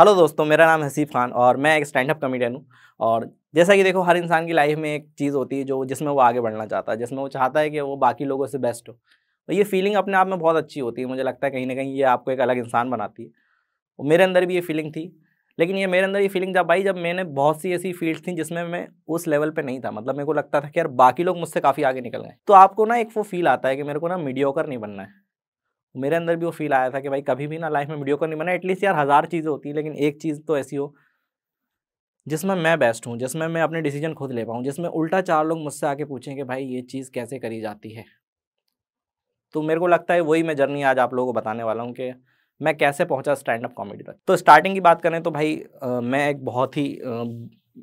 Hello दोस्तों मेरा नाम हसीफ खान और मैं एक स्टैंड अप कमेडियन हूँ और जैसा कि देखो हर इंसान की लाइफ में एक चीज़ होती है जो जिसमें वो आगे बढ़ना चाहता है जिसमें वो चाहता है कि वो बाकी लोगों से बेस्ट हो तो ये फीलिंग अपने आप में बहुत अच्छी होती है मुझे लगता है कहीं ना कहीं ये आपको एक अलग इंसान बनाती है और मेरे अंदर भी ये फीलिंग थी लेकिन ये मेरे अंदर ये फीलिंग जब आई जब मैंने बहुत सी ऐसी फील्ड थी जिसमें मैं उस लेवल पे नहीं था मतलब मेरे को लगता था कि यार बाकी लोग मुझसे काफ़ी आगे निकल गए तो आपको ना एक वो फील आता है कि मेरे को ना मीडियोकर नहीं बनना है मेरे अंदर भी वो फील आया था कि भाई कभी भी ना लाइफ में वीडियो को नहीं बना एटलीस्ट यार हज़ार चीज़ें होती हैं लेकिन एक चीज़ तो ऐसी हो जिसमें मैं बेस्ट हूँ जिसमें मैं अपने डिसीजन खुद ले पाऊँ जिसमें उल्टा चार लोग मुझसे आके पूछें कि भाई ये चीज़ कैसे करी जाती है तो मेरे को लगता है वही मैं जर्नी आज आप लोगों को बताने वाला हूँ कि मैं कैसे पहुँचा स्टैंड अप कॉमेडी तक तो स्टार्टिंग की बात करें तो भाई आ, मैं एक बहुत ही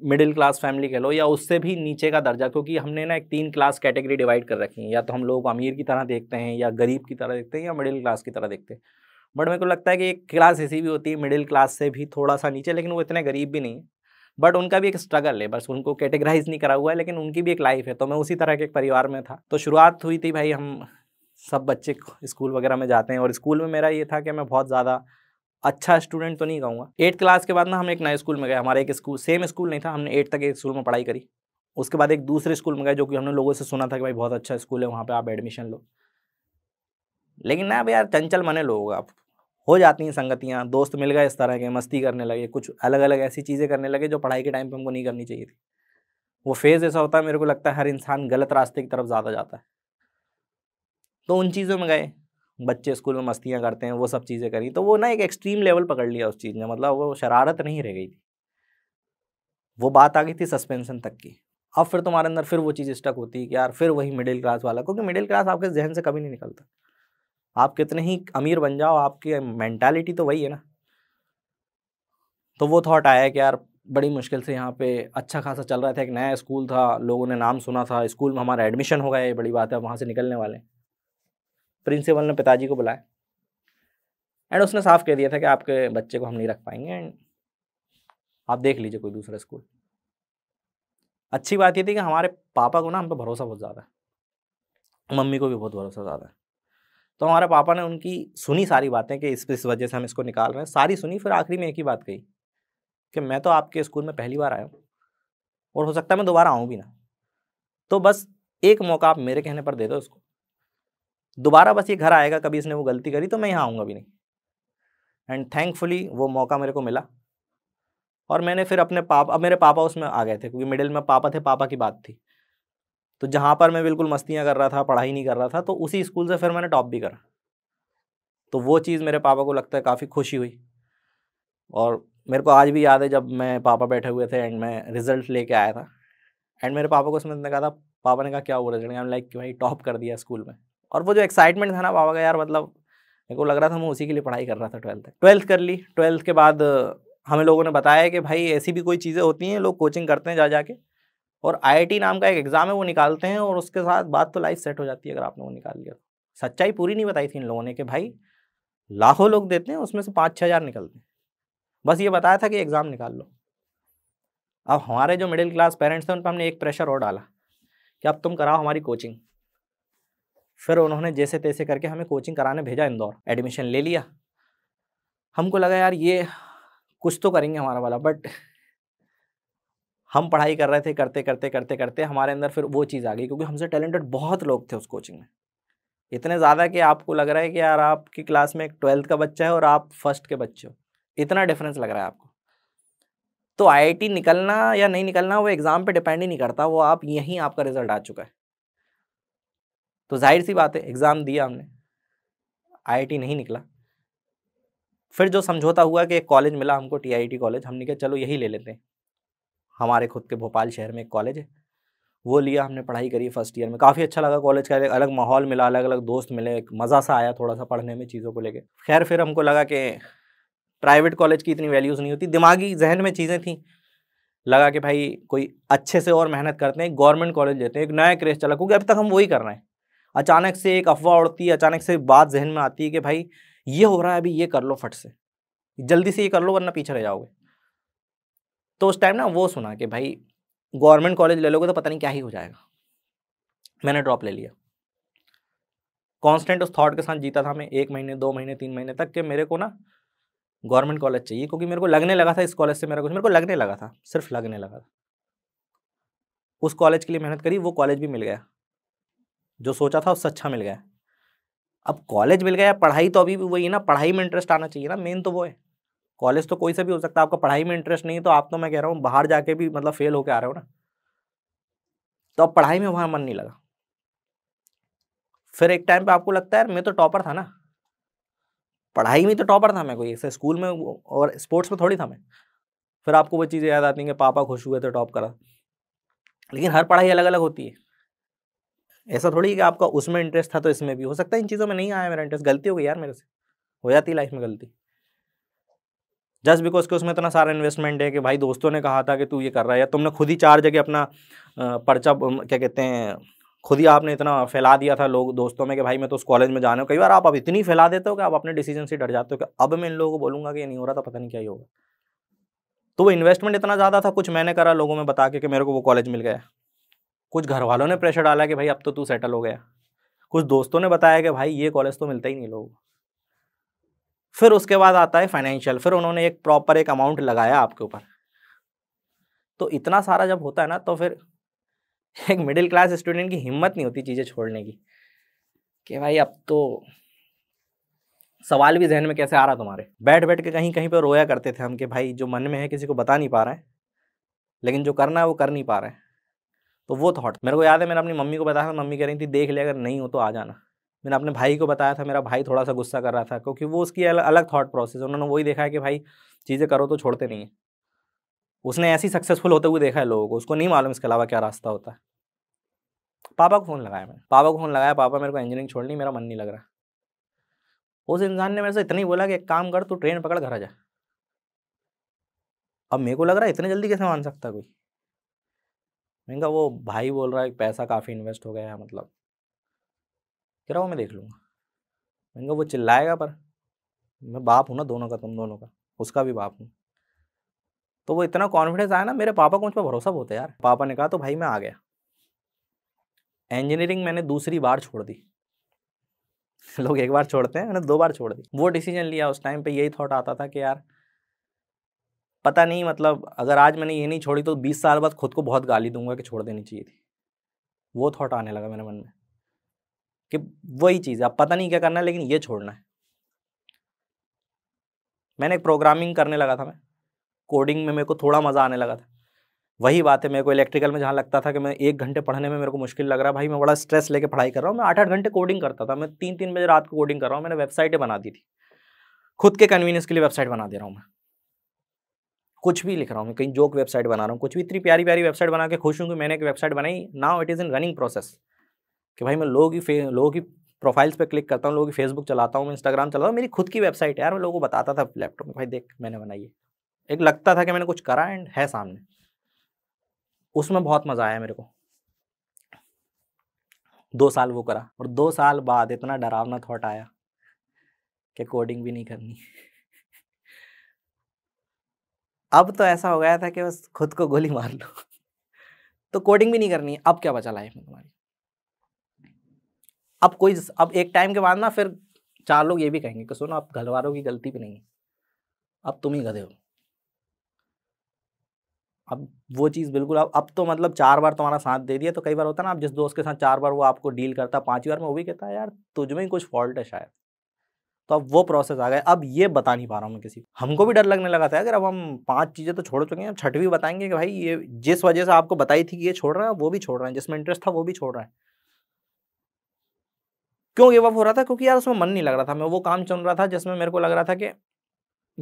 मिडिल क्लास फैमिली कह लो या उससे भी नीचे का दर्जा क्योंकि हमने ना एक तीन क्लास कैटेगरी डिवाइड कर रखी है या तो हम लोग अमीर की तरह देखते हैं या गरीब की तरह देखते हैं या मिडिल क्लास की तरह देखते हैं बट मेरे को लगता है कि एक क्लास ऐसी भी होती है मिडिल क्लास से भी थोड़ा सा नीचे लेकिन वो इतने गरीब भी नहीं है बट उनका भी एक स्ट्रगल है बस उनको कैटेगराइज नहीं करा हुआ है लेकिन उनकी भी एक लाइफ है तो मैं उसी तरह के एक परिवार में था तो शुरुआत हुई थी भाई हम सब बच्चे स्कूल वगैरह में जाते हैं और स्कूल में मेरा ये था कि मैं बहुत ज़्यादा अच्छा स्टूडेंट तो नहीं कहूँगा एट क्लास के बाद ना हम एक नए स्कूल में गए हमारे एक स्कूल सेम स्कूल नहीं था हमने एट तक एक स्कूल में पढ़ाई करी उसके बाद एक दूसरे स्कूल में गए जो कि हमने लोगों से सुना था कि भाई बहुत अच्छा स्कूल है वहाँ पर आप एडमिशन लो लेकिन ना यार चंचल मने लोग आप हो जाती हैं संगतियाँ दोस्त मिल गए इस तरह के मस्ती करने लगे कुछ अलग अलग ऐसी चीज़ें करने लगे जो पढ़ाई के टाइम पर हमको नहीं करनी चाहिए थी वो फेज़ ऐसा होता है मेरे को लगता है हर इंसान गलत रास्ते की तरफ ज़्यादा जाता है तो उन चीज़ों में गए बच्चे स्कूल में मस्तियाँ करते हैं वो सब चीज़ें करी तो वो ना एक एक्सट्रीम लेवल पकड़ लिया उस चीज़ ने मतलब वो शरारत नहीं रह गई थी वो बात आ गई थी सस्पेंशन तक की अब फिर तुम्हारे अंदर फिर वो चीज़ स्टक होती है कि यार फिर वही मिडिल क्लास वाला क्योंकि मिडिल क्लास आपके जहन से कभी नहीं निकलता आप कितने ही अमीर बन जाओ आपकी मैंटालिटी तो वही है ना तो वो थाट आया कि यार बड़ी मुश्किल से यहाँ पे अच्छा खासा चल रहा था एक नया स्कूल था लोगों ने नाम सुना था स्कूल में हमारा एडमिशन हो गया ये बड़ी बात है वहाँ से निकलने वाले हैं प्रिंसिपल ने पिताजी को बुलाया एंड उसने साफ कह दिया था कि आपके बच्चे को हम नहीं रख पाएंगे एंड आप देख लीजिए कोई दूसरा स्कूल अच्छी बात ये थी कि हमारे पापा को ना हम पर भरोसा बहुत ज़्यादा है मम्मी को भी बहुत भरोसा ज़्यादा है तो हमारे पापा ने उनकी सुनी सारी बातें कि इस इस वजह से हम इसको निकाल रहे हैं सारी सुनी फिर आखिरी में एक ही बात कही कि मैं तो आपके स्कूल में पहली बार आया हूँ और हो सकता है मैं दोबारा आऊँ भी ना तो बस एक मौका आप मेरे कहने पर दे दो उसको दोबारा बस ये घर आएगा कभी इसने वो गलती करी तो मैं यहाँ आऊँगा भी नहीं एंड थैंकफुली वो मौका मेरे को मिला और मैंने फिर अपने पापा अब मेरे पापा उसमें आ गए थे क्योंकि मिडिल में पापा थे पापा की बात थी तो जहाँ पर मैं बिल्कुल मस्तियाँ कर रहा था पढ़ाई नहीं कर रहा था तो उसी स्कूल से फिर मैंने टॉप भी करा तो वो चीज़ मेरे पापा को लगता है काफ़ी खुशी हुई और मेरे को आज भी याद है जब मैं पापा बैठे हुए थे एंड मैं रिज़ल्ट लेके आया था एंड मेरे पापा को उसमें कहा था पापा ने कहा क्या हुआ रिजल्ट लाइक कि भाई टॉप कर दिया स्कूल में और वो जो एक्साइटमेंट था ना बाबा का यार मतलब मेरे को लग रहा था मैं उसी के लिए पढ़ाई कर रहा था ट्वेल्थ ट्वेल्थ कर ली ट्वेल्थ के बाद हमें लोगों ने बताया कि भाई ऐसी भी कोई चीज़ें होती हैं लोग कोचिंग करते हैं जा जाके और आई नाम का एक एग्ज़ाम है वो निकालते हैं और उसके साथ बात तो लाइफ सेट हो जाती है अगर आपने वो निकाल लिया तो। सच्चाई पूरी नहीं बताई थी इन लोगों ने कि भाई लाखों लोग देते हैं उसमें से पाँच छः हज़ार निकलते हैं बस ये बताया था कि एग्ज़ाम निकाल लो अब हमारे जो मिडिल क्लास पेरेंट्स थे उन पर हमने एक प्रेशर और डाला कि अब तुम कराओ हमारी कोचिंग फिर उन्होंने जैसे तैसे करके हमें कोचिंग कराने भेजा इंदौर एडमिशन ले लिया हमको लगा यार ये कुछ तो करेंगे हमारा वाला बट हम पढ़ाई कर रहे थे करते करते करते करते हमारे अंदर फिर वो चीज़ आ गई क्योंकि हमसे टैलेंटेड बहुत लोग थे उस कोचिंग में इतने ज़्यादा कि आपको लग रहा है कि यार आपकी क्लास में एक ट्वेल्थ का बच्चा है और आप फर्स्ट के बच्चे हो इतना डिफरेंस लग रहा है आपको तो आईआईटी निकलना या नहीं निकलना वो एग्ज़ाम पे डिपेंड ही नहीं करता वो आप यहीं आपका रिजल्ट आ चुका है तो जाहिर सी बात है एग्ज़ाम दिया हमने आई नहीं निकला फिर जो समझौता हुआ कि एक कॉलेज मिला हमको टी कॉलेज हमने कहा चलो यही ले लेते हैं हमारे खुद के भोपाल शहर में एक कॉलेज है वो लिया हमने पढ़ाई करी फर्स्ट ईयर में काफ़ी अच्छा लगा कॉलेज का अलग माहौल मिला अलग अलग दोस्त मिले एक मज़ा सा आया थोड़ा सा पढ़ने में चीज़ों को लेके खैर फिर हमको लगा कि प्राइवेट कॉलेज की इतनी वैल्यूज़ नहीं होती दिमागी जहन में चीज़ें थी लगा कि भाई कोई अच्छे से और मेहनत करते हैं गवर्नमेंट कॉलेज लेते हैं एक नया क्रेज चला क्योंकि अब तक हम वही कर रहे हैं अचानक से एक अफवाह उड़ती है अचानक से बात जहन में आती है कि भाई ये हो रहा है अभी ये कर लो फट से जल्दी से ये कर लो वरना पीछे रह जाओगे तो उस टाइम ना वो सुना कि भाई गवर्नमेंट कॉलेज ले लोगे तो पता नहीं क्या ही हो जाएगा मैंने ड्रॉप ले लिया कांस्टेंट उस थॉट के साथ जीता था मैं एक महीने दो महीने तीन महीने तक कि मेरे को ना गवर्नमेंट कॉलेज चाहिए क्योंकि मेरे को लगने लगा था इस कॉलेज से मेरा कुछ मेरे को लगने लगा था सिर्फ लगने लगा था उस कॉलेज के लिए मेहनत करी वो कॉलेज भी मिल गया जो सोचा था उससे अच्छा मिल गया अब कॉलेज मिल गया पढ़ाई तो अभी भी वही है ना पढ़ाई में इंटरेस्ट आना चाहिए ना मेन तो वो है कॉलेज तो कोई से भी हो सकता है आपका पढ़ाई में इंटरेस्ट नहीं है तो आप तो मैं कह रहा हूँ बाहर जाके भी मतलब फेल होके आ रहे हो ना तो अब पढ़ाई में वहाँ मन नहीं लगा फिर एक टाइम पे आपको लगता है यार मैं तो टॉपर था ना पढ़ाई में तो टॉपर था मैं कोई ऐसे स्कूल में और स्पोर्ट्स में थोड़ी था मैं फिर आपको वो चीज़ें याद आती हैं कि पापा खुश हुए थे टॉप करा लेकिन हर पढ़ाई अलग अलग होती है ऐसा थोड़ी है कि आपका उसमें इंटरेस्ट था तो इसमें भी हो सकता है इन चीज़ों में नहीं आया मेरा इंटरेस्ट गलती हो गई यार मेरे से हो जाती लाइफ में गलती जस्ट बिकॉज के उसमें इतना सारा इन्वेस्टमेंट है कि भाई दोस्तों ने कहा था कि तू ये कर रहा है या तुमने खुद ही चार जगह अपना पर्चा क्या कहते हैं खुद ही आपने इतना फैला दिया था लोग दोस्तों में कि भाई मैं तो उस कॉलेज में जाना कई बार आप अब इतनी फैला देते हो कि आप अपने डिसीजन से डर जाते हो कि अब मैं इन लोगों को बोलूँगा कि ये नहीं हो रहा था पता नहीं क्या ही होगा तो वो इन्वेस्टमेंट इतना ज़्यादा था कुछ मैंने करा लोगों में बता के कि मेरे को वो कॉलेज मिल गया कुछ घर वालों ने प्रेशर डाला कि भाई अब तो तू सेटल हो गया कुछ दोस्तों ने बताया कि भाई ये कॉलेज तो मिलता ही नहीं लोगों फिर उसके बाद आता है फाइनेंशियल फिर उन्होंने एक प्रॉपर एक अमाउंट लगाया आपके ऊपर तो इतना सारा जब होता है ना तो फिर एक मिडिल क्लास स्टूडेंट की हिम्मत नहीं होती चीज़ें छोड़ने की कि भाई अब तो सवाल भी जहन में कैसे आ रहा तुम्हारे बैठ बैठ के कहीं कहीं पर रोया करते थे हम कि भाई जो मन में है किसी को बता नहीं पा रहे हैं लेकिन जो करना है वो कर नहीं पा रहे हैं तो वो थाट मेरे को याद है मैंने अपनी मम्मी को बताया था मम्मी कह रही थी देख ले अगर नहीं हो तो आ जाना मैंने अपने भाई को बताया था मेरा भाई थोड़ा सा गुस्सा कर रहा था क्योंकि वो उसकी अलग अलग थाट प्रोसेस उन्होंने वही देखा है कि भाई चीज़ें करो तो छोड़ते नहीं है उसने ऐसी सक्सेसफुल होते हुए देखा है लोगों को उसको नहीं मालूम इसके अलावा क्या रास्ता होता है पापा को फ़ोन लगाया मैंने पापा को फ़ोन लगाया पापा मेरे को इंजीनियरिंग छोड़नी मेरा मन नहीं लग रहा उस इंसान ने मेरे से इतना ही बोला कि एक काम कर तू ट्रेन पकड़ घर आ जा अब मेरे को लग रहा है इतने जल्दी कैसे मान सकता कोई मैंने कहा वो भाई बोल रहा है पैसा काफ़ी इन्वेस्ट हो गया है मतलब कह रहा वो मैं देख लूँगा मैंने कहा वो चिल्लाएगा पर मैं बाप हूँ ना दोनों का तुम दोनों का उसका भी बाप हूँ तो वो इतना कॉन्फिडेंस आया ना मेरे पापा को मुझ पर भरोसा बहुत है यार पापा ने कहा तो भाई मैं आ गया इंजीनियरिंग मैंने दूसरी बार छोड़ दी लोग एक बार छोड़ते हैं मैंने दो बार छोड़ दी वो डिसीजन लिया उस टाइम पे यही थॉट आता था कि यार पता नहीं मतलब अगर आज मैंने ये नहीं छोड़ी तो बीस साल बाद खुद को बहुत गाली दूंगा कि छोड़ देनी चाहिए थी वो थॉट आने लगा मेरे मन में कि वही चीज़ है अब पता नहीं क्या करना है लेकिन ये छोड़ना है मैंने एक प्रोग्रामिंग करने लगा था मैं कोडिंग में मेरे को थोड़ा मज़ा आने लगा था वही बात है मेरे को इलेक्ट्रिकल में जहाँ लगता था कि मैं एक घंटे पढ़ने में मेरे को मुश्किल लग रहा है भाई मैं बड़ा स्ट्रेस लेके पढ़ाई कर रहा हूँ मैं आठ आठ घंटे कोडिंग करता था मैं तीन तीन बजे रात को कोडिंग कर रहा हूँ मैंने वेबसाइटें बना दी थी खुद के कन्वीनियंस के लिए वेबसाइट बना दे रहा हूँ मैं कुछ भी लिख रहा हूँ मैं कहीं जोक वेबसाइट बना रहा हूँ कुछ भी इतनी प्यारी प्यारी वेबसाइट बना के खुश हूँ कि मैंने एक वेबसाइट बनाई now it is in running process कि भाई मैं लोगों की लोगों की प्रोफाइल्स पे क्लिक करता हूँ लोगों की फेसबुक चलाता हूँ इंस्टाग्राम चलाता हूँ मेरी खुद की वेबसाइट है यार मैं लोगों को बताता था लैपटॉप में भाई देख मैंने बनाई है एक लगता था कि मैंने कुछ करा एंड है सामने उसमें बहुत मज़ा आया मेरे को दो साल वो करा और दो साल बाद इतना डरावना थॉट आया कि कोडिंग भी नहीं करनी अब तो ऐसा हो गया था कि बस खुद को गोली मार लो तो कोडिंग भी नहीं करनी है अब क्या बचा लाइफ में तुम्हारी अब कोई अब एक टाइम के बाद ना फिर चार लोग ये भी कहेंगे कि सुनो आप घरवारों की गलती भी नहीं है अब तुम ही गधे हो अब वो चीज़ बिल्कुल अब अब तो मतलब चार बार तुम्हारा साथ दे दिया तो कई बार होता है ना आप जिस दोस्त के साथ चार बार वो आपको डील करता पांच बार में वो भी कहता है यार तुझमें ही कुछ फॉल्ट है शायद तो अब वो प्रोसेस आ गया अब ये बता नहीं पा रहा हूँ मैं किसी हमको भी डर लगने लगा था अगर अब हम पांच चीज़ें तो छोड़ चुके हैं छठ छठवीं बताएंगे कि भाई ये जिस वजह से आपको बताई थी कि ये छोड़ रहा है वो भी छोड़ रहा है जिसमें इंटरेस्ट था वो भी छोड़ रहा है क्यों ये अप हो रहा था क्योंकि यार उसमें मन नहीं लग रहा था मैं वो काम चुन रहा था जिसमें मेरे को लग रहा था कि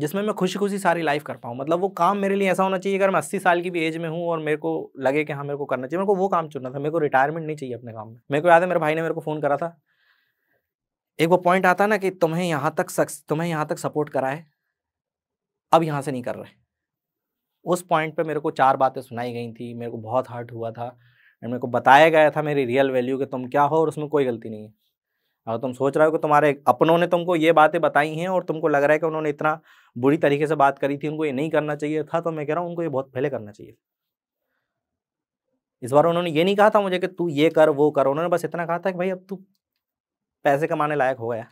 जिसमें मैं खुशी खुशी सारी लाइफ कर पाऊँ मतलब वो काम मेरे लिए ऐसा होना चाहिए अगर मैं अस्सी साल की भी एज में हूँ और मेरे को लगे कि हाँ मेरे को करना चाहिए मेरे को वो काम चुनना था मेरे को रिटायरमेंट नहीं चाहिए अपने काम में मेरे को याद है मेरे भाई ने मेरे को फ़ोन करा था एक वो पॉइंट आता ना कि तुम्हें यहाँ तक सक्स तुम्हें यहाँ तक सपोर्ट करा है अब यहाँ से नहीं कर रहे उस पॉइंट पे मेरे को चार बातें सुनाई गई थी मेरे को बहुत हर्ट हुआ था एंड मेरे को बताया गया था मेरी रियल वैल्यू कि तुम क्या हो और उसमें कोई गलती नहीं है अगर तुम सोच रहे हो कि तुम्हारे अपनों ने तुमको ये बातें बताई हैं और तुमको लग रहा है कि उन्होंने इतना बुरी तरीके से बात करी थी उनको ये नहीं करना चाहिए था तो मैं कह रहा हूँ उनको ये बहुत पहले करना चाहिए इस बार उन्होंने ये नहीं कहा था मुझे कि तू ये कर वो कर उन्होंने बस इतना कहा था कि भाई अब तू पैसे कमाने लायक हो गया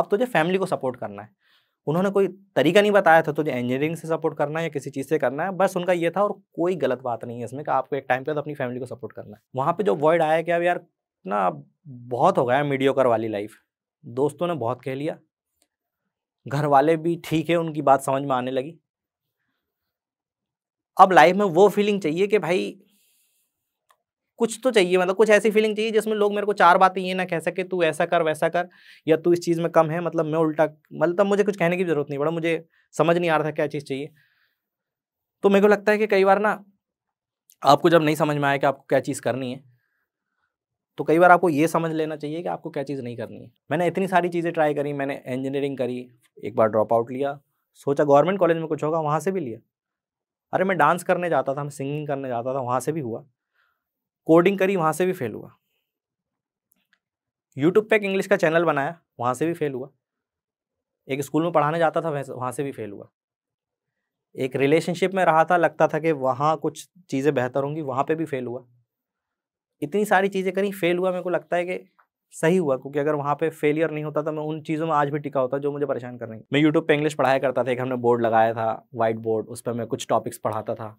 अब तुझे फैमिली को सपोर्ट करना है उन्होंने कोई तरीका नहीं बताया था तुझे इंजीनियरिंग से सपोर्ट करना है या किसी चीज़ से करना है बस उनका ये था और कोई गलत बात नहीं है इसमें कि आपको एक टाइम पे तो अपनी फैमिली को सपोर्ट करना है वहाँ पर जो वर्ड आया कि अब यार ना बहुत हो गया मीडियोकर वाली लाइफ दोस्तों ने बहुत कह लिया घर वाले भी ठीक है उनकी बात समझ में आने लगी अब लाइफ में वो फीलिंग चाहिए कि भाई कुछ तो चाहिए मतलब कुछ ऐसी फीलिंग चाहिए जिसमें लोग मेरे को चार बातें ये ना कह सके तू ऐसा कर वैसा कर या तू इस चीज़ में कम है मतलब मैं उल्टा मतलब मुझे कुछ कहने की ज़रूरत नहीं पड़ा मुझे समझ नहीं आ रहा था क्या चीज़ चाहिए तो मेरे को लगता है कि कई बार ना आपको जब नहीं समझ में आया कि आपको क्या चीज़ करनी है तो कई बार आपको ये समझ लेना चाहिए कि आपको क्या चीज़ नहीं करनी है मैंने इतनी सारी चीज़ें ट्राई करी मैंने इंजीनियरिंग करी एक बार ड्रॉप आउट लिया सोचा गवर्नमेंट कॉलेज में कुछ होगा वहाँ से भी लिया अरे मैं डांस करने जाता था मैं सिंगिंग करने जाता था वहाँ से भी हुआ कोडिंग करी वहाँ से भी फेल हुआ यूट्यूब पे एक इंग्लिश का चैनल बनाया वहाँ से भी फेल हुआ एक स्कूल में पढ़ाने जाता था वहाँ से भी फेल हुआ एक रिलेशनशिप में रहा था लगता था कि वहाँ कुछ चीज़ें बेहतर होंगी वहाँ पे भी फेल हुआ इतनी सारी चीज़ें करी फेल हुआ मेरे को लगता है कि सही हुआ क्योंकि अगर वहाँ पे फेलियर नहीं होता तो मैं उन चीज़ों में आज भी टिका होता जो मुझे परेशान कर रही मैं यूट्यूब पे इंग्लिश पढ़ाया करता था एक हमने बोर्ड लगाया था वाइट बोर्ड उस पर मैं कुछ टॉपिक्स पढ़ाता था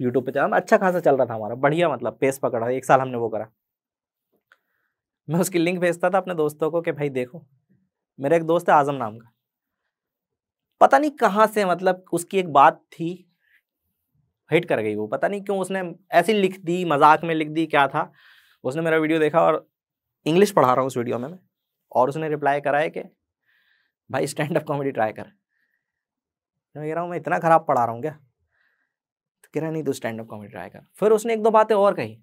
यूट्यूब पे चला अच्छा खासा चल रहा था हमारा बढ़िया मतलब पेस पकड़ा एक साल हमने वो करा मैं उसकी लिंक भेजता था अपने दोस्तों को कि भाई देखो मेरा एक दोस्त है आज़म नाम का पता नहीं कहाँ से मतलब उसकी एक बात थी हिट कर गई वो पता नहीं क्यों उसने ऐसी लिख दी मजाक में लिख दी क्या था उसने मेरा वीडियो देखा और इंग्लिश पढ़ा रहा हूँ उस वीडियो में मैं और उसने रिप्लाई करा है कि भाई स्टैंड अप कॉमेडी ट्राई कर मैं कह रहा हूँ मैं इतना ख़राब पढ़ा रहा हूँ क्या तो कह रहा नहीं तो स्टैंड अप कॉमेडी कर फिर उसने एक दो बातें और कही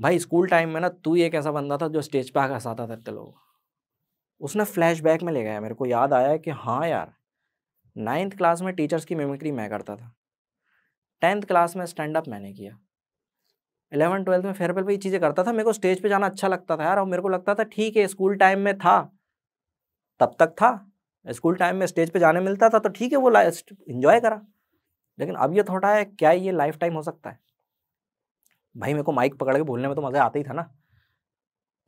भाई स्कूल टाइम में ना तू एक ऐसा बंदा था जो स्टेज पे आकर हंसाता था इतने लोग उसने फ्लैशबैक में ले गया मेरे को याद आया कि हाँ यार नाइन्थ क्लास में टीचर्स की मेमिक्री मैं करता था टेंथ क्लास में स्टैंड अप मैंने किया इलेवन ट्वेल्थ में फेयरवेल पे ये चीज़ें करता था मेरे को स्टेज पे जाना अच्छा लगता था यार और मेरे को लगता था ठीक है स्कूल टाइम में था तब तक था स्कूल टाइम में स्टेज पे जाने मिलता था तो ठीक है वो इन्जॉय करा लेकिन अब ये थोड़ा है क्या ये लाइफ टाइम हो सकता है भाई मेरे को माइक पकड़ के बोलने में तो मज़ा आता ही था ना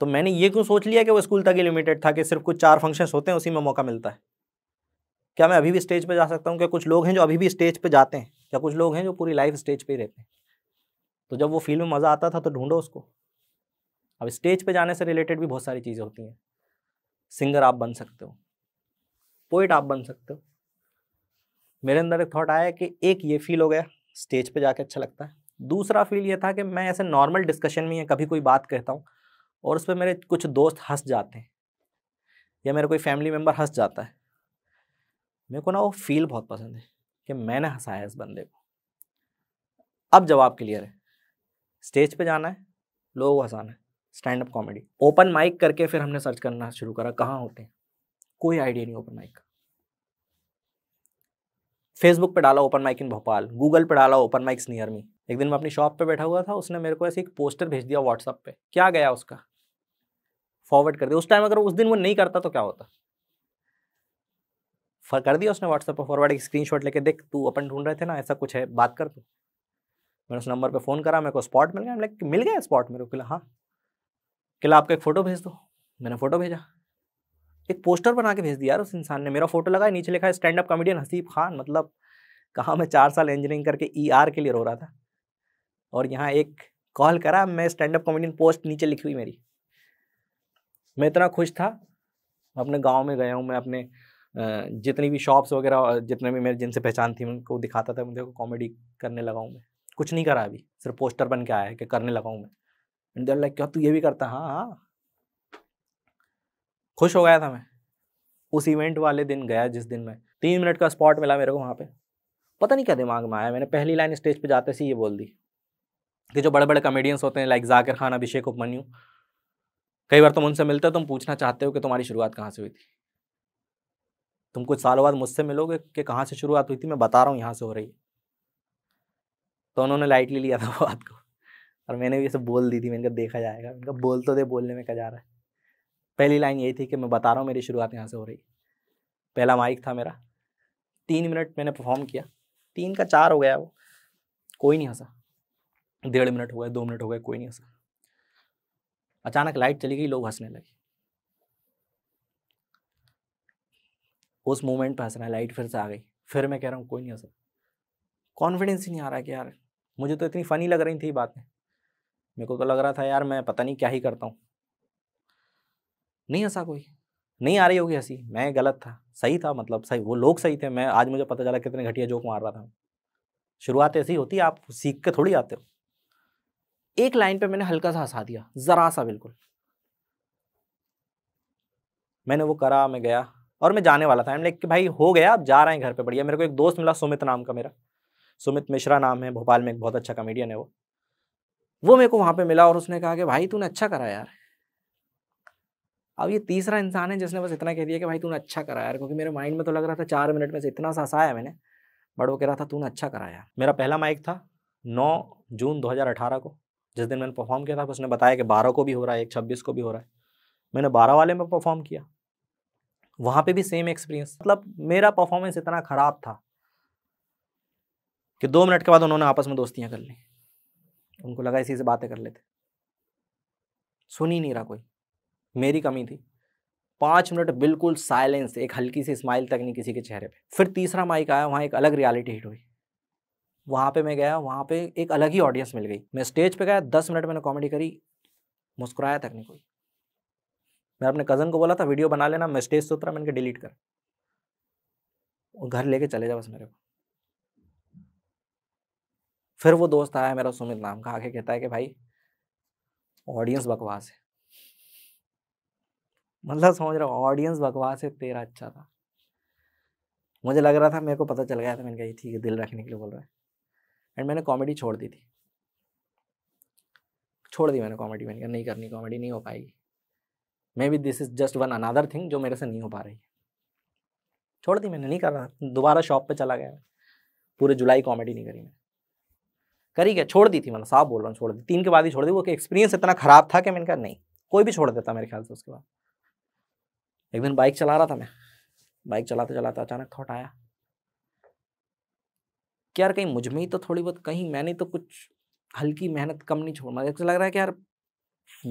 तो मैंने ये क्यों सोच लिया कि वो स्कूल तक ही लिमिटेड था कि सिर्फ कुछ चार फंक्शन होते हैं उसी में मौका मिलता है क्या मैं अभी भी स्टेज पर जा सकता हूँ क्या कुछ लोग हैं जो अभी भी स्टेज पर जाते हैं या कुछ लोग हैं जो पूरी लाइफ स्टेज पर ही रहते हैं तो जब वो फील्ड में मज़ा आता था तो ढूंढो उसको अब स्टेज पे जाने से रिलेटेड भी बहुत सारी चीज़ें होती हैं सिंगर आप बन सकते हो पोइट आप बन सकते हो मेरे अंदर एक थॉट आया कि एक ये फील हो गया स्टेज पे जाके अच्छा लगता है दूसरा फील ये था कि मैं ऐसे नॉर्मल डिस्कशन में या कभी कोई बात कहता हूँ और उस पर मेरे कुछ दोस्त हंस जाते हैं या मेरा कोई फैमिली मेम्बर हंस जाता है मेरे को ना वो फील बहुत पसंद है कि मैंने हंसाया इस बंदे को अब जवाब क्लियर है स्टेज पे जाना है लोगों को हंसाना है stand up comedy open mic करके फिर हमने सर्च करना शुरू करा कहाँ होते हैं कोई आइडिया नहीं ओपन माइक का फेसबुक पे डाला open mic in Bhopal Google पे डाला ओपन माइक्स नियर मी एक दिन मैं अपनी शॉप पे बैठा हुआ था उसने मेरे को ऐसे एक पोस्टर भेज दिया व्हाट्सअप पे क्या गया उसका फॉरवर्ड कर दिया उस टाइम अगर उस दिन वो नहीं करता तो क्या होता कर दिया उसने व्हाट्सअप पर फॉरवर्ड एक स्क्रीन लेके देख तू अपन ढूंढ रहे थे ना ऐसा कुछ है बात कर तू मैंने उस नंबर पर फ़ोन करा मेरे को स्पॉट मिल गया लाइक मिल गया स्पॉट मेरे को हाँ किला आपका एक फ़ोटो भेज दो मैंने फ़ोटो भेजा एक पोस्टर बना के भेज दिया यार उस इंसान ने मेरा फोटो लगाया नीचे लिखा है stand up comedian Haseeb Khan मतलब कहाँ मैं चार साल इंजीनियरिंग करके ई e ER के लिए रो रहा था और यहाँ एक कॉल करा मैं स्टैंड अप कॉमेडियन पोस्ट नीचे लिखी हुई मेरी मैं इतना खुश था अपने गाँव में गया हूँ मैं अपने जितनी भी शॉप्स वगैरह जितने भी मेरे जिनसे पहचान थी उनको दिखाता था मुझे कॉमेडी करने लगा हूँ मैं कुछ नहीं करा अभी सिर्फ पोस्टर बन के आया है कि करने लगा हूँ मैं इंडिया लाइक क्या तू ये भी करता हाँ हाँ खुश हो गया था मैं उस इवेंट वाले दिन गया जिस दिन मैं तीन मिनट का स्पॉट मिला मेरे को वहाँ पे पता नहीं क्या दिमाग में आया मैंने पहली लाइन स्टेज पे जाते से ये बोल दी कि जो बड़े बड़े कॉमेडियंस होते हैं लाइक जाकिर खान अभिषेक उपमन्यू कई बार तुम उनसे मिलते हो तुम पूछना चाहते हो कि तुम्हारी शुरुआत कहाँ से हुई थी तुम कुछ सालों बाद मुझसे मिलोगे कि कहाँ से शुरुआत हुई थी मैं बता रहा हूँ यहाँ से हो रही है तो उन्होंने लाइटली लिया था बात को और मैंने भी ये सब बोल दी थी मैंने कहा देखा जाएगा मैंने बोल तो दे बोलने में क्या जा रहा है पहली लाइन यही थी कि मैं बता रहा हूँ मेरी शुरुआत यहाँ से हो रही पहला माइक था मेरा तीन मिनट मैंने परफॉर्म किया तीन का चार हो गया वो कोई नहीं हंसा डेढ़ मिनट हो गए दो मिनट हो गए कोई नहीं हंसा अचानक लाइट चली गई लोग हंसने लगे उस मोमेंट पर हंसना लाइट फिर से आ गई फिर मैं कह रहा हूँ कोई नहीं हंसा कॉन्फिडेंस ही नहीं आ रहा कि यार मुझे तो इतनी फ़नी लग रही थी बातें मेरे को तो लग रहा था यार मैं पता नहीं क्या ही करता हूँ नहीं हंसा कोई नहीं आ रही होगी हंसी मैं गलत था सही था मतलब सही वो लोग सही थे मैं आज मुझे पता चला कितने घटिया जोक मार रहा था शुरुआत ऐसी होती है आप सीख के थोड़ी आते हो एक लाइन पे मैंने हल्का सा हंसा दिया ज़रा सा बिल्कुल मैंने वो करा मैं गया और मैं जाने वाला था मैंने कि भाई हो गया आप जा रहे हैं घर पे बढ़िया मेरे को एक दोस्त मिला सुमित नाम का मेरा सुमित मिश्रा नाम है भोपाल में एक बहुत अच्छा कॉमेडियन है वो वो मेरे को वहाँ पे मिला और उसने कहा कि भाई तूने अच्छा करा यार अब ये तीसरा इंसान है जिसने बस इतना कह दिया कि भाई तूने अच्छा कराया यार क्योंकि मेरे माइंड में तो लग रहा था चार मिनट में से इतना सा हंसाया मैंने बट वो कह रहा था तूने अच्छा कराया मेरा पहला माइक था नौ जून अठारह को जिस दिन मैंने परफॉर्म किया था उसने बताया कि बारह को भी हो रहा है एक छब्बीस को भी हो रहा है मैंने बारह वाले में परफॉर्म किया वहाँ पे भी सेम एक्सपीरियंस मतलब मेरा परफॉर्मेंस इतना ख़राब था कि दो मिनट के बाद उन्होंने आपस में दोस्तियाँ कर ली उनको लगा इसी से बातें कर लेते सुन ही नहीं रहा कोई मेरी कमी थी पाँच मिनट बिल्कुल साइलेंस एक हल्की सी स्माइल तक नहीं किसी के चेहरे पे फिर तीसरा माइक आया वहाँ एक अलग रियलिटी हिट हुई वहाँ पे मैं गया वहाँ पे एक अलग ही ऑडियंस मिल गई मैं स्टेज पे गया दस मिनट मैंने कॉमेडी करी मुस्कुराया तक नहीं कोई मैं अपने कज़न को बोला था वीडियो बना लेना मैं स्टेज से उतरा मैंने डिलीट कर और घर लेके चले जा बस मेरे को फिर वो दोस्त आया मेरा सुमित नाम का आके कहता है कि भाई ऑडियंस बकवास है मतलब समझ रहा ऑडियंस बकवास है तेरा अच्छा था मुझे लग रहा था मेरे को पता चल गया था मैंने कहा ठीक है दिल रखने के लिए बोल रहा है एंड मैंने कॉमेडी छोड़ दी थी छोड़ दी मैंने कॉमेडी मैंने कहा नहीं करनी कॉमेडी नहीं हो पाएगी maybe this is just one another thing जो मेरे से नहीं हो पा रही है छोड़ दी मैंने नहीं कर रहा दोबारा शॉप पे चला गया पूरे जुलाई कॉमेडी नहीं करी मैंने करी क्या छोड़ दी थी मतलब साफ बोल रहा हूँ छोड़ दी तीन के बाद ही छोड़ दी वो एक्सपीरियंस इतना ख़राब था कि मैंने कहा नहीं कोई भी छोड़ देता मेरे ख्याल से उसके बाद एक दिन बाइक चला रहा था मैं बाइक चलाते चलाते अचानक थॉट आया कि यार कहीं मुझ में ही तो थोड़ी बहुत कहीं मैंने तो कुछ हल्की मेहनत कम नहीं छोड़ मुझे तो लग रहा है कि यार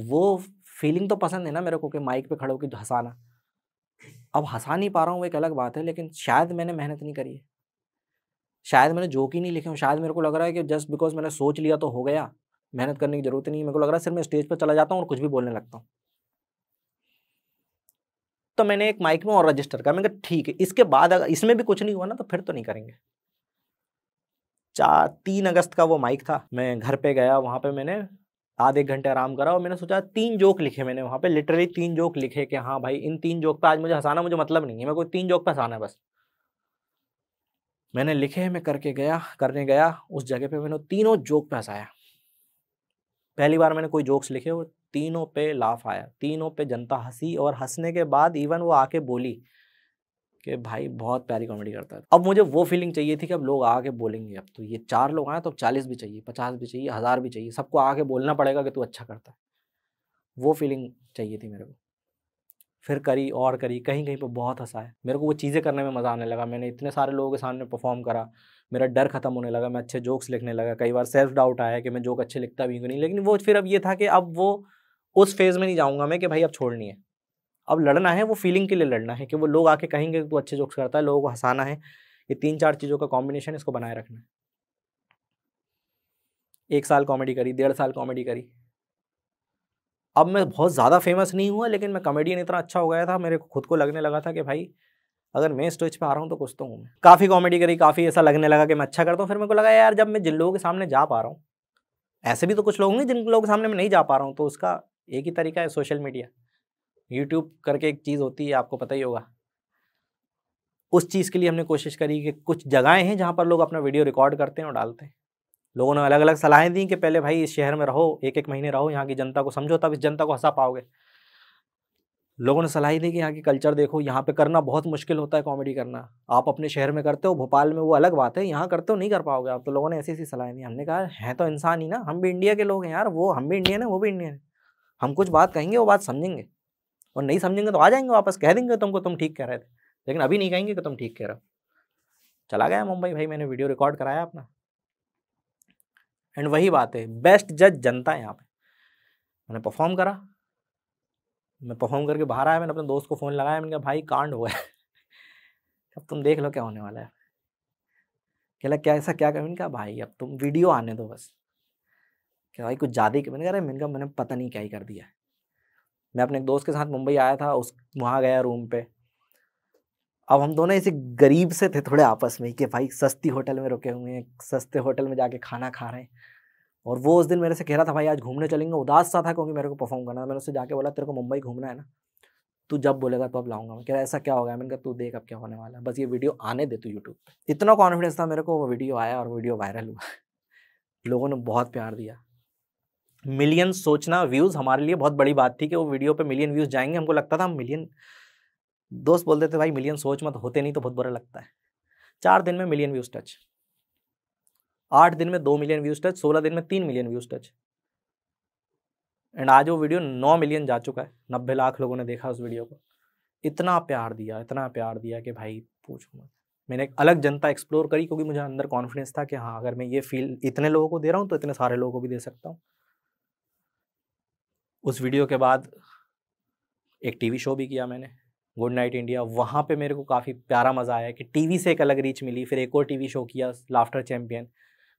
वो फीलिंग तो पसंद है ना मेरे को कि माइक पे खड़े होकर हंसाना अब हंसा नहीं पा रहा हूँ वो एक अलग बात है लेकिन शायद मैंने मेहनत नहीं करी है शायद मैंने जोक ही नहीं लिखे शायद मेरे को लग रहा है कि जस्ट बिकॉज मैंने सोच लिया तो हो गया मेहनत करने की जरूरत नहीं मेरे को लग रहा है सिर्फ मैं स्टेज पर चला जाता हूँ और कुछ भी बोलने लगता हूँ तो मैंने एक माइक में और रजिस्टर कहा मैंने कहा ठीक है इसके बाद अगर इसमें भी कुछ नहीं हुआ ना तो फिर तो नहीं करेंगे चार तीन अगस्त का वो माइक था मैं घर पे गया वहाँ पे मैंने आधे घंटे आराम करा और मैंने सोचा तीन जोक लिखे मैंने वहाँ पे लिटरली तीन जोक लिखे कि हाँ भाई इन तीन जोक पे आज मुझे हंसाना मुझे मतलब नहीं है मैं कोई तीन जोक पे हंसाना है बस मैंने लिखे मैं करके गया करने गया उस जगह पे मैंने तीनों जोक पे हंसाया पहली बार मैंने कोई जोक्स लिखे और तीनों पे लाफ आया तीनों पे जनता हंसी और हंसने के बाद इवन वो आके बोली कि भाई बहुत प्यारी कॉमेडी करता है अब मुझे वो फीलिंग चाहिए थी कि अब लोग आके बोलेंगे अब तो ये चार लोग आए तो अब चालीस भी चाहिए पचास भी चाहिए हज़ार भी चाहिए सबको आके बोलना पड़ेगा कि तू अच्छा करता है वो फीलिंग चाहिए थी मेरे को फिर करी और करी कहीं कहीं पर बहुत हंसा है मेरे को वो चीज़ें करने में मज़ा आने लगा मैंने इतने सारे लोगों के सामने परफॉर्म करा मेरा डर खत्म होने लगा मैं अच्छे जोक्स लिखने लगा कई बार सेल्फ डाउट आया कि मैं जोक अच्छे लिखता भी नहीं लेकिन वो फिर अब ये था कि अब वो उस फेज में नहीं जाऊंगा मैं कि भाई अब छोड़नी है अब लड़ना है वो फीलिंग के लिए लड़ना है कि वो लोग आके कहेंगे तू अच्छे जोक्स करता है लोगों को हंसाना है ये तीन चार चीज़ों का कॉम्बिनेशन इसको बनाए रखना है एक साल कॉमेडी करी डेढ़ साल कॉमेडी करी अब मैं बहुत ज़्यादा फेमस नहीं हुआ लेकिन मैं कॉमेडियन इतना अच्छा हो गया था मेरे खुद को लगने लगा था कि भाई अगर मैं स्टेज पर आ रहा हूँ तो कुछ तो हूँ मैं काफ़ी कॉमेडी करी काफ़ी ऐसा लगने लगा कि मैं अच्छा करता हूँ फिर मेरे को लगा यार जब मैं जिन लोगों के सामने जा पा रहा हूँ ऐसे भी तो कुछ लोग होंगे जिन लोगों के सामने मैं नहीं जा पा रहा हूँ तो उसका एक ही तरीका है सोशल मीडिया यूट्यूब करके एक चीज़ होती है आपको पता ही होगा उस चीज़ के लिए हमने कोशिश करी कि कुछ जगहें हैं जहाँ पर लोग अपना वीडियो रिकॉर्ड करते हैं और डालते हैं लोगों ने अलग अलग सलाहें दी कि पहले भाई इस शहर में रहो एक एक महीने रहो यहाँ की जनता को समझो तब इस जनता को हंसा पाओगे लोगों ने सलाह दी कि यहाँ की कल्चर देखो यहाँ पे करना बहुत मुश्किल होता है कॉमेडी करना आप अपने शहर में करते हो भोपाल में वो अलग बात है यहाँ करते हो नहीं कर पाओगे आप तो लोगों ने ऐसी ऐसी सलाह दी हमने कहा है तो इंसान ही ना हम भी इंडिया के लोग हैं यार वो हम भी इंडियन है वो भी इंडियन है हम कुछ बात कहेंगे वो बात समझेंगे और नहीं समझेंगे तो आ जाएंगे वापस कह देंगे तुमको तुम ठीक कह रहे थे लेकिन अभी नहीं कहेंगे कि तुम ठीक कह रहे हो चला गया मुंबई भाई मैंने वीडियो रिकॉर्ड कराया अपना एंड वही बात है बेस्ट जज जनता है यहाँ पे मैंने परफॉर्म करा मैं परफॉर्म करके बाहर आया मैंने अपने दोस्त को फ़ोन लगाया मैंने कहा भाई कांड हो गया अब तुम देख लो क्या होने वाला है कहला क्या ऐसा क्या कर मैंने कहा भाई अब तुम वीडियो आने दो बस कि भाई कुछ ज़्यादा ही मैंने कहा मैंने कहा मैंने पता नहीं क्या ही कर दिया है मैं अपने एक दोस्त के साथ मुंबई आया था उस वहाँ गया रूम पे अब हम दोनों ऐसे गरीब से थे थोड़े आपस में कि भाई सस्ती होटल में रुके हुए हैं सस्ते होटल में जाके खाना खा रहे हैं और वो उस दिन मेरे से कह रहा था भाई आज घूमने चलेंगे उदास सा था क्योंकि मेरे को परफॉर्म करना मैंने उससे जाके बोला तेरे को मुंबई घूमना है ना तू जब बोलेगा तो अब लाऊंगा मैं कह रहा ऐसा क्या होगा मैंने कहा तू देख अब क्या होने वाला है बस ये वीडियो आने दे तू यूट्यूब पर इतना कॉन्फिडेंस था मेरे को वो वीडियो आया और वीडियो वायरल हुआ लोगों ने बहुत प्यार दिया मिलियन सोचना व्यूज़ हमारे लिए बहुत बड़ी बात थी कि वो वीडियो पे मिलियन व्यूज़ जाएंगे हमको लगता था मिलियन दोस्त बोलते थे भाई मिलियन सोच मत होते नहीं तो बहुत बुरा लगता है चार दिन में मिलियन व्यूज़ टच आठ दिन में दो मिलियन व्यूज़ टच सोलह दिन में तीन मिलियन व्यूज़ टच एंड आज वो वीडियो नौ मिलियन जा चुका है नब्बे लाख लोगों ने देखा उस वीडियो को इतना प्यार दिया इतना प्यार दिया कि भाई पूछो मत मैंने एक अलग जनता एक्सप्लोर करी क्योंकि मुझे अंदर कॉन्फिडेंस था कि हाँ अगर मैं ये फील इतने लोगों को दे रहा हूँ तो इतने सारे लोगों को भी दे सकता हूँ उस वीडियो के बाद एक टीवी शो भी किया मैंने गुड नाइट इंडिया वहाँ पे मेरे को काफ़ी प्यारा मज़ा आया कि टीवी से एक अलग रीच मिली फिर एक और टीवी शो किया लाफ्टर चैम्पियन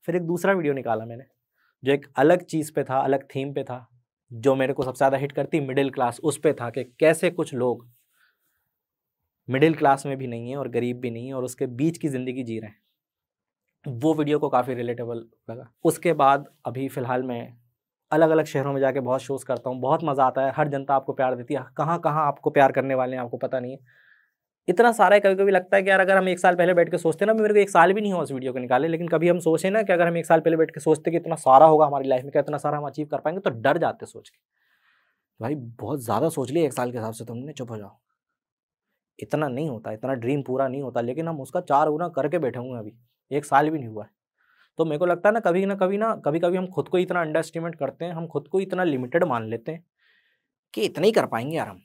फिर एक दूसरा वीडियो निकाला मैंने जो एक अलग चीज़ पे था अलग थीम पे था जो मेरे को सबसे ज़्यादा हिट करती मिडिल क्लास उस पर था कि कैसे कुछ लोग मिडिल क्लास में भी नहीं है और गरीब भी नहीं है और उसके बीच की ज़िंदगी जी रहे हैं वो वीडियो को काफ़ी रिलेटेबल लगा उसके बाद अभी फ़िलहाल मैं अलग अलग शहरों में जाके बहुत शोज़ करता हूँ बहुत मज़ा आता है हर जनता आपको प्यार देती है कहाँ कहाँ आपको प्यार करने वाले हैं आपको पता नहीं है इतना सारा है कभी कभी लगता है कि यार अगर हम एक साल पहले बैठ के सोचते ना मेरे को एक साल भी नहीं हुआ उस वीडियो को निकाले लेकिन कभी हम सोचे ना कि अगर हम एक साल पहले बैठ के सोचते कि इतना सारा होगा हमारी लाइफ में क्या इतना सारा हम अचीव कर पाएंगे तो डर जाते सोच के भाई बहुत ज़्यादा सोच लिया एक साल के हिसाब से तुमने चुप हो जाओ इतना नहीं होता इतना ड्रीम पूरा नहीं होता लेकिन हम उसका चार गुना करके बैठे हुए अभी एक साल भी नहीं हुआ है तो मेरे को लगता है ना कभी ना कभी ना कभी कभी हम खुद को इतना अंडर एस्टिमेट करते हैं हम खुद को इतना लिमिटेड मान लेते हैं कि इतना ही कर पाएंगे यार हम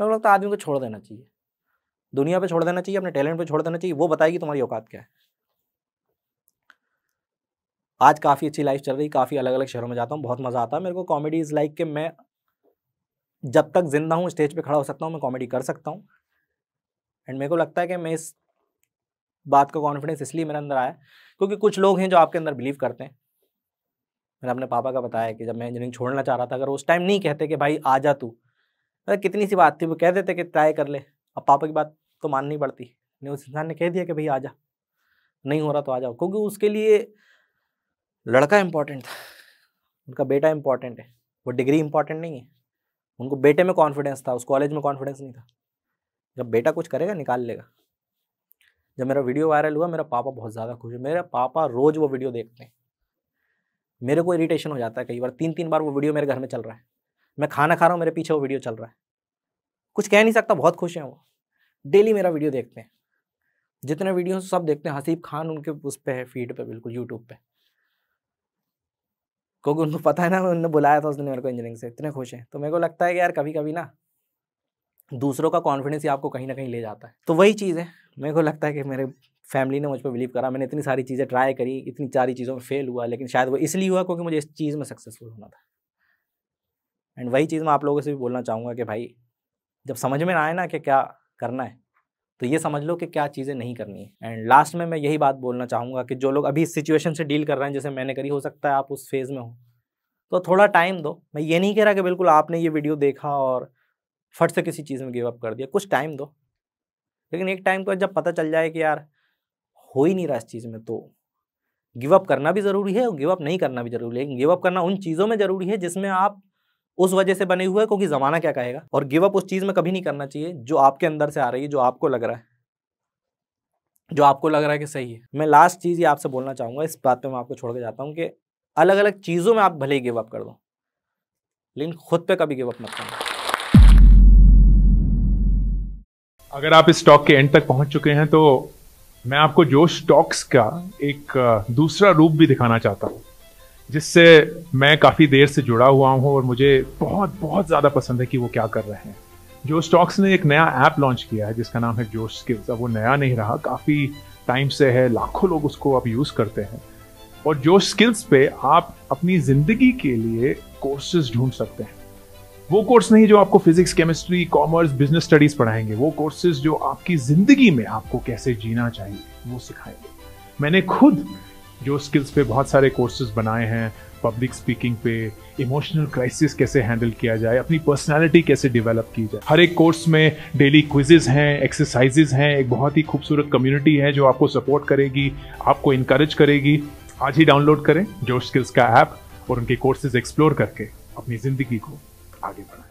मेरे को लगता है आदमी को छोड़ देना चाहिए दुनिया पे छोड़ देना चाहिए अपने टैलेंट पे छोड़ देना चाहिए वो बताएगी तुम्हारी औकात क्या है आज काफ़ी अच्छी लाइफ चल रही काफ़ी अलग अलग शहरों में जाता हूँ बहुत मज़ा आता है मेरे को कॉमेडी इज़ लाइक कि मैं जब तक जिंदा हूँ स्टेज पे खड़ा हो सकता हूँ मैं कॉमेडी कर सकता हूँ एंड मेरे को लगता है कि मैं इस बात का कॉन्फिडेंस इसलिए मेरे अंदर आया क्योंकि कुछ लोग हैं जो आपके अंदर बिलीव करते हैं मैंने अपने पापा का बताया कि जब मैं इंजीनियरिंग छोड़ना चाह रहा था अगर उस टाइम नहीं कहते कि भाई आ जा तू मतलब कितनी सी बात थी वो कह देते कि ट्राई कर ले अब पापा की बात तो माननी पड़ती नहीं उस इंसान ने कह दिया कि भाई आ जा नहीं हो रहा तो आ जाओ क्योंकि उसके लिए लड़का इम्पॉर्टेंट था उनका बेटा इम्पॉर्टेंट है वो डिग्री इम्पॉर्टेंट नहीं है उनको बेटे में कॉन्फिडेंस था उस कॉलेज में कॉन्फिडेंस नहीं था जब बेटा कुछ करेगा निकाल लेगा जब मेरा वीडियो वायरल हुआ मेरा पापा बहुत ज़्यादा खुश है मेरे पापा रोज़ वो वीडियो देखते हैं मेरे को इरीटेशन हो जाता है कई बार तीन तीन बार वो वीडियो मेरे घर में चल रहा है मैं खाना खा रहा हूँ मेरे पीछे वो वीडियो चल रहा है कुछ कह नहीं सकता बहुत खुश हैं वो डेली मेरा वीडियो देखते हैं जितने वीडियो सब देखते हैं हसीब खान उनके उस पर है फीड पर बिल्कुल यूट्यूब पर क्योंकि उनको पता है ना उन्होंने बुलाया था उस दिन मेरे को इंजीनियरिंग से इतने खुश हैं तो मेरे को लगता है कि यार कभी कभी ना दूसरों का कॉन्फिडेंस ही आपको कहीं ना कहीं ले जाता है तो वही चीज़ है मेरे को लगता है कि मेरे फैमिली ने मुझ पर बिलीव करा मैंने इतनी सारी चीज़ें ट्राई करी इतनी सारी चीज़ों में फेल हुआ लेकिन शायद वो इसलिए हुआ क्योंकि मुझे इस चीज़ में सक्सेसफुल होना था एंड वही चीज़ मैं आप लोगों से भी बोलना चाहूँगा कि भाई जब समझ में आए ना कि क्या करना है तो ये समझ लो कि क्या चीज़ें नहीं करनी है एंड लास्ट में मैं यही बात बोलना चाहूँगा कि जो लोग अभी इस सिचुएशन से डील कर रहे हैं जैसे मैंने करी हो सकता है आप उस फेज़ में हो तो थोड़ा टाइम दो मैं ये नहीं कह रहा कि बिल्कुल आपने ये वीडियो देखा और फट से किसी चीज़ में गिव अप कर दिया कुछ टाइम दो लेकिन एक टाइम को तो जब पता चल जाए कि यार हो ही नहीं रहा इस चीज़ में तो गिव अप करना भी ज़रूरी है और गिव अप नहीं करना भी ज़रूरी है लेकिन गिव अप करना उन चीज़ों में ज़रूरी है जिसमें आप उस वजह से बने हुए हैं क्योंकि ज़माना क्या कहेगा और गिव अप उस चीज़ में कभी नहीं करना चाहिए जो आपके अंदर से आ रही है जो आपको लग रहा है जो आपको लग रहा है कि सही है मैं लास्ट चीज़ ये आपसे बोलना चाहूँगा इस बात पर मैं आपको छोड़ के जाता हूँ कि अलग अलग चीज़ों में आप भले ही गिव अप कर दो लेकिन खुद पर कभी गिव अप मत करना अगर आप इस स्टॉक के एंड तक पहुंच चुके हैं तो मैं आपको जो स्टॉक्स का एक दूसरा रूप भी दिखाना चाहता हूँ जिससे मैं काफ़ी देर से जुड़ा हुआ हूँ और मुझे बहुत बहुत ज़्यादा पसंद है कि वो क्या कर रहे हैं जो स्टॉक्स ने एक नया ऐप लॉन्च किया है जिसका नाम है जोश स्किल्स अब वो नया नहीं रहा काफ़ी टाइम से है लाखों लोग उसको आप यूज़ करते हैं और जोश स्किल्स पे आप अपनी ज़िंदगी के लिए कोर्सेज ढूंढ सकते हैं वो कोर्स नहीं जो आपको physics chemistry commerce business studies पढ़ाएंगे वो कोर्सेज जो आपकी जिंदगी में आपको कैसे जीना चाहिए वो सिखाएंगे मैंने खुद जो स्किल्स पे बहुत सारे कोर्सेज बनाए हैं पब्लिक स्पीकिंग पे इमोशनल क्राइसिस कैसे हैंडल किया जाए अपनी पर्सनालिटी कैसे डेवलप की जाए हर एक कोर्स में डेली क्विजेज हैं एक्सरसाइजेज हैं एक बहुत ही खूबसूरत कम्युनिटी है जो आपको सपोर्ट करेगी आपको इनक्रेज करेगी आज ही डाउनलोड करें जोश स्किल्स का ऐप और उनके कोर्सेज एक्सप्लोर करके अपनी ज़िंदगी को আগে বাড়া